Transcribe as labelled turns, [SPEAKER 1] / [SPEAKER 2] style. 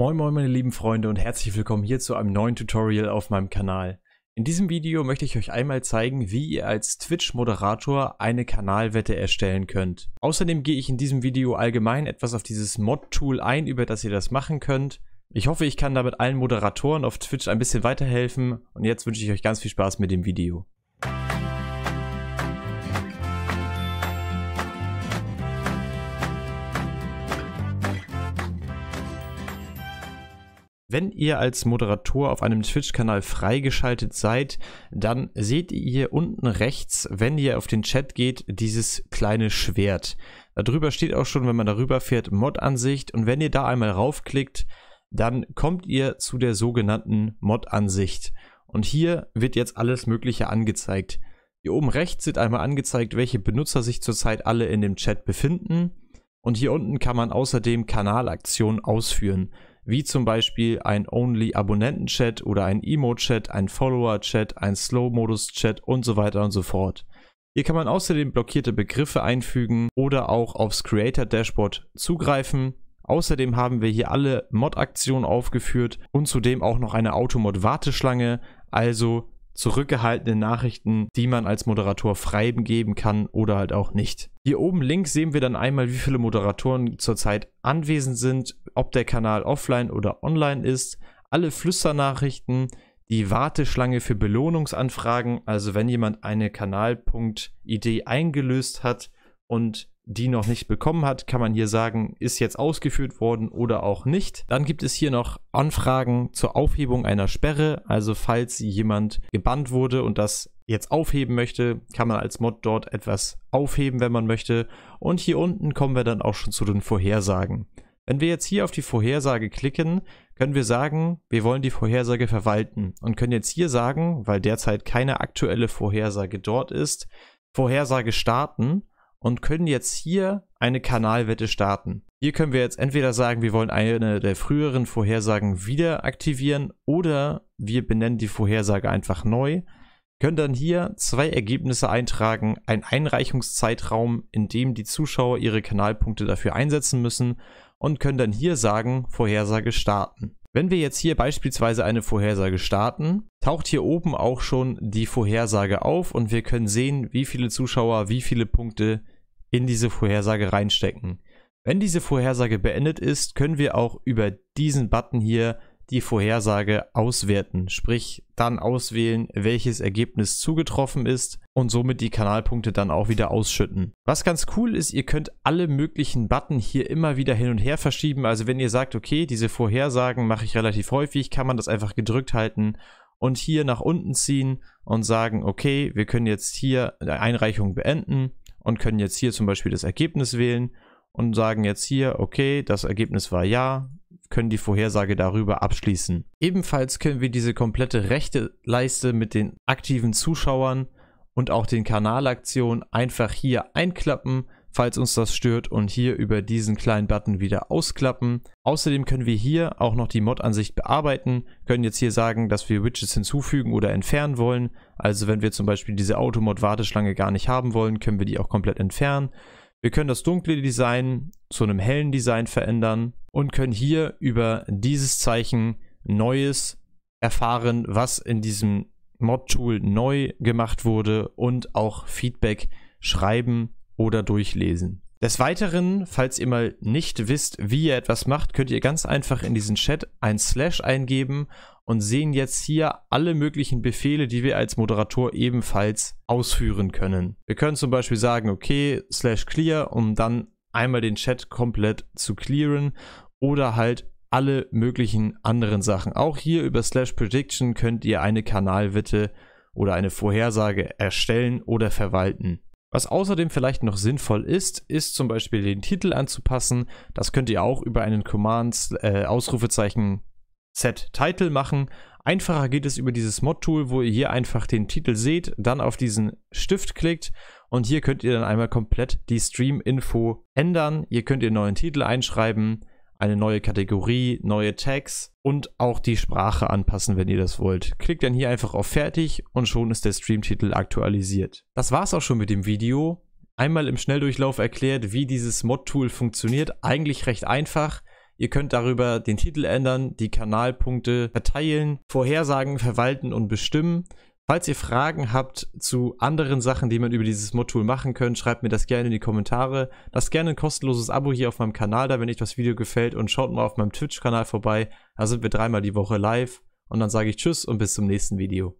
[SPEAKER 1] Moin moin meine lieben Freunde und herzlich willkommen hier zu einem neuen Tutorial auf meinem Kanal. In diesem Video möchte ich euch einmal zeigen, wie ihr als Twitch-Moderator eine Kanalwette erstellen könnt. Außerdem gehe ich in diesem Video allgemein etwas auf dieses Mod-Tool ein, über das ihr das machen könnt. Ich hoffe, ich kann damit allen Moderatoren auf Twitch ein bisschen weiterhelfen und jetzt wünsche ich euch ganz viel Spaß mit dem Video. Wenn ihr als Moderator auf einem Twitch-Kanal freigeschaltet seid, dann seht ihr unten rechts, wenn ihr auf den Chat geht, dieses kleine Schwert. Darüber steht auch schon, wenn man darüber fährt, Mod-Ansicht. Und wenn ihr da einmal raufklickt, dann kommt ihr zu der sogenannten Mod-Ansicht. Und hier wird jetzt alles Mögliche angezeigt. Hier oben rechts wird einmal angezeigt, welche Benutzer sich zurzeit alle in dem Chat befinden. Und hier unten kann man außerdem Kanalaktionen ausführen wie zum Beispiel ein Only-Abonnenten-Chat oder ein Emo-Chat, ein Follower-Chat, ein Slow-Modus-Chat und so weiter und so fort. Hier kann man außerdem blockierte Begriffe einfügen oder auch aufs Creator-Dashboard zugreifen. Außerdem haben wir hier alle Mod-Aktionen aufgeführt und zudem auch noch eine Automod-Warteschlange, also zurückgehaltene Nachrichten, die man als Moderator freigeben kann oder halt auch nicht. Hier oben links sehen wir dann einmal, wie viele Moderatoren zurzeit anwesend sind, ob der Kanal offline oder online ist, alle Flüsternachrichten, die Warteschlange für Belohnungsanfragen, also wenn jemand eine Kanalpunktidee eingelöst hat, und die noch nicht bekommen hat, kann man hier sagen, ist jetzt ausgeführt worden oder auch nicht. Dann gibt es hier noch Anfragen zur Aufhebung einer Sperre. Also falls jemand gebannt wurde und das jetzt aufheben möchte, kann man als Mod dort etwas aufheben, wenn man möchte. Und hier unten kommen wir dann auch schon zu den Vorhersagen. Wenn wir jetzt hier auf die Vorhersage klicken, können wir sagen, wir wollen die Vorhersage verwalten und können jetzt hier sagen, weil derzeit keine aktuelle Vorhersage dort ist, Vorhersage starten und können jetzt hier eine Kanalwette starten. Hier können wir jetzt entweder sagen, wir wollen eine der früheren Vorhersagen wieder aktivieren oder wir benennen die Vorhersage einfach neu. Wir können dann hier zwei Ergebnisse eintragen, einen Einreichungszeitraum, in dem die Zuschauer ihre Kanalpunkte dafür einsetzen müssen und können dann hier sagen, Vorhersage starten. Wenn wir jetzt hier beispielsweise eine Vorhersage starten, taucht hier oben auch schon die Vorhersage auf und wir können sehen, wie viele Zuschauer, wie viele Punkte in diese Vorhersage reinstecken. Wenn diese Vorhersage beendet ist, können wir auch über diesen Button hier die Vorhersage auswerten, sprich dann auswählen, welches Ergebnis zugetroffen ist und somit die Kanalpunkte dann auch wieder ausschütten. Was ganz cool ist, ihr könnt alle möglichen Button hier immer wieder hin und her verschieben. Also wenn ihr sagt, okay, diese Vorhersagen mache ich relativ häufig, kann man das einfach gedrückt halten und hier nach unten ziehen und sagen, okay, wir können jetzt hier eine Einreichung beenden und können jetzt hier zum Beispiel das Ergebnis wählen und sagen jetzt hier, okay, das Ergebnis war ja, können die Vorhersage darüber abschließen. Ebenfalls können wir diese komplette rechte Leiste mit den aktiven Zuschauern und auch den Kanalaktionen einfach hier einklappen, falls uns das stört und hier über diesen kleinen Button wieder ausklappen. Außerdem können wir hier auch noch die Mod-Ansicht bearbeiten, können jetzt hier sagen, dass wir Widgets hinzufügen oder entfernen wollen. Also wenn wir zum Beispiel diese Automod-Warteschlange gar nicht haben wollen, können wir die auch komplett entfernen. Wir können das dunkle Design zu einem hellen Design verändern und können hier über dieses Zeichen Neues erfahren, was in diesem Mod-Tool neu gemacht wurde und auch Feedback schreiben oder durchlesen. Des Weiteren, falls ihr mal nicht wisst, wie ihr etwas macht, könnt ihr ganz einfach in diesen Chat ein Slash eingeben und sehen jetzt hier alle möglichen Befehle, die wir als Moderator ebenfalls ausführen können. Wir können zum Beispiel sagen, okay, slash clear, um dann einmal den Chat komplett zu clearen oder halt alle möglichen anderen Sachen. Auch hier über slash prediction könnt ihr eine Kanalwitte oder eine Vorhersage erstellen oder verwalten. Was außerdem vielleicht noch sinnvoll ist, ist zum Beispiel den Titel anzupassen. Das könnt ihr auch über einen Command äh, Ausrufezeichen Set-Title machen. Einfacher geht es über dieses Mod-Tool, wo ihr hier einfach den Titel seht, dann auf diesen Stift klickt und hier könnt ihr dann einmal komplett die Stream-Info ändern. Hier könnt ihr einen neuen Titel einschreiben, eine neue Kategorie, neue Tags und auch die Sprache anpassen, wenn ihr das wollt. Klickt dann hier einfach auf Fertig und schon ist der Stream-Titel aktualisiert. Das war's auch schon mit dem Video. Einmal im Schnelldurchlauf erklärt, wie dieses Mod-Tool funktioniert. Eigentlich recht einfach. Ihr könnt darüber den Titel ändern, die Kanalpunkte verteilen, Vorhersagen verwalten und bestimmen. Falls ihr Fragen habt zu anderen Sachen, die man über dieses Modul machen kann, schreibt mir das gerne in die Kommentare. Lasst gerne ein kostenloses Abo hier auf meinem Kanal da, wenn euch das Video gefällt und schaut mal auf meinem Twitch-Kanal vorbei. Da sind wir dreimal die Woche live und dann sage ich Tschüss und bis zum nächsten Video.